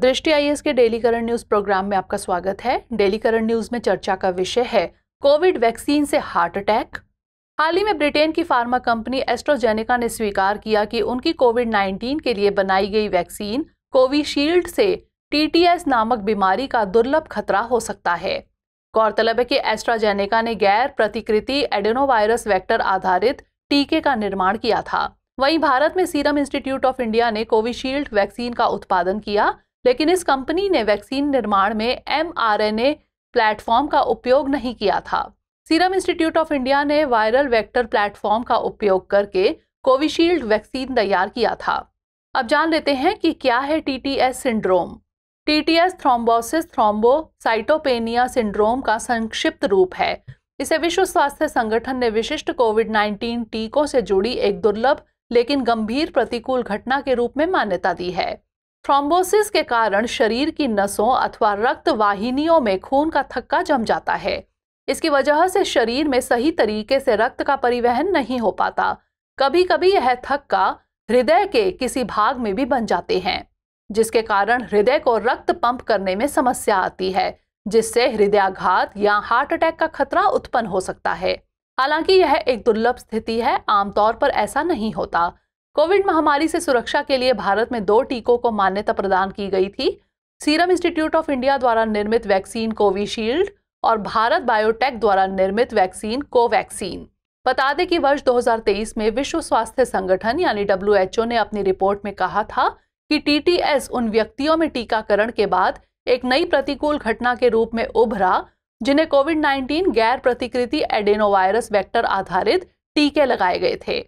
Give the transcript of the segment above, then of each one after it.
दृष्टि आई के daily current news programme में आपका स्वागत है डेली करंट न्यूज में चर्चा का विषय है कोविड वैक्सीन से हार्ट अटैक हाल ही में ब्रिटेन की फार्मा कंपनी एस्ट्रोजेनेका ने स्वीकार किया कि उनकी कोविड 19 के लिए बनाई गई वैक्सीन कोविशील्ड से टीटीएस नामक बीमारी का दुर्लभ खतरा हो सकता है गौरतलब है कि एस्ट्राजेनेका ने गैर प्रतिकृति एडेनोवायरस वेक्टर आधारित टीके का निर्माण किया था वहीं भारत में सीरम इंस्टीट्यूट ऑफ इंडिया ने कोविशील्ड वैक्सीन का उत्पादन किया लेकिन इस कंपनी ने वैक्सीन निर्माण में एम प्लेटफॉर्म का उपयोग नहीं किया था सीरम इंस्टीट्यूट ऑफ इंडिया ने वायरल वेक्टर प्लेटफॉर्म का उपयोग करके कोविशील्ड वैक्सीन तैयार किया था अब जान लेते हैं कि क्या है TTS syndrome TTS thrombosis thrombocytopenia syndrome का संक्षिप्त रूप है इसे विश्व स्वास्थ्य संगठन ने विशिष्ट कोविड 19 टीकों से जुड़ी एक दुर्लभ लेकिन गंभीर प्रतिकूल घटना के रूप में मान्यता दी है थ्रोम्बोसिस के कारण शरीर की नसों अथवा रक्त वाहिनियों में खून का थक्का जम जाता है इसकी वजह से शरीर में सही तरीके से रक्त का परिवहन नहीं हो पाता कभी कभी यह थक्का हृदय के किसी भाग में भी बन जाते हैं जिसके कारण हृदय को रक्त पंप करने में समस्या आती है जिससे हृदयाघात या हार्ट अटैक का खतरा उत्पन्न हो सकता है हालांकि यह एक दुर्लभ स्थिति है आमतौर पर ऐसा नहीं होता कोविड महामारी से सुरक्षा के लिए भारत में दो टीकों को मान्यता प्रदान की गई थी सीरम इंस्टीट्यूट ऑफ इंडिया द्वारा निर्मित वैक्सीन कोविशील्ड और भारत बायोटेक द्वारा निर्मित वैक्सीन कोवैक्सीन बता दें कि वर्ष 2023 में विश्व स्वास्थ्य संगठन यानी डब्ल्यू ने अपनी रिपोर्ट में कहा था कि टीटीएस उन व्यक्तियों में टीकाकरण के बाद एक नई प्रतिकूल घटना के रूप में उभरा जिन्हें कोविड 19 गैर प्रतिकृति एडेनोवायरस वेक्टर आधारित टीके लगाए गए थे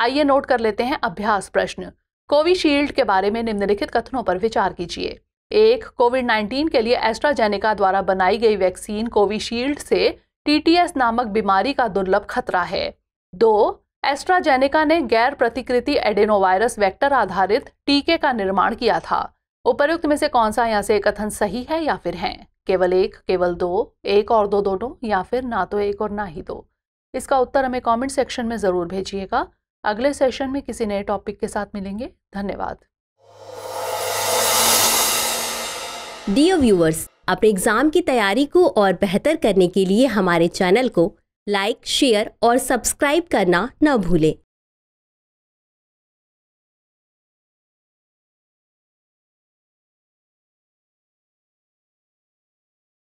आइए नोट कर लेते हैं अभ्यास प्रश्न कोविशील्ड के बारे में निम्नलिखित कथनों पर विचार कीजिए एक कोविड 19 के लिए एस्ट्राजेनेका द्वारा बनाई गई वैक्सीन कोविशील्ड से टीटीएस नामक बीमारी का दुर्लभ खतरा है दो एस्ट्राजेनेका ने गैर प्रतिकृति एडेनोवायरस वेक्टर आधारित टीके का निर्माण किया था उपयुक्त में से कौन सा यहाँ से कथन सही है या फिर है केवल एक केवल दो एक और दो दोनों या फिर ना तो एक और ना ही दो इसका उत्तर हमें कमेंट सेक्शन में ज़रूर भेजिएगा अगले सेशन में किसी नए टॉपिक के साथ मिलेंगे धन्यवाद डियर व्यूअर्स अपने एग्जाम की तैयारी को और बेहतर करने के लिए हमारे चैनल को लाइक शेयर और सब्सक्राइब करना न भूलें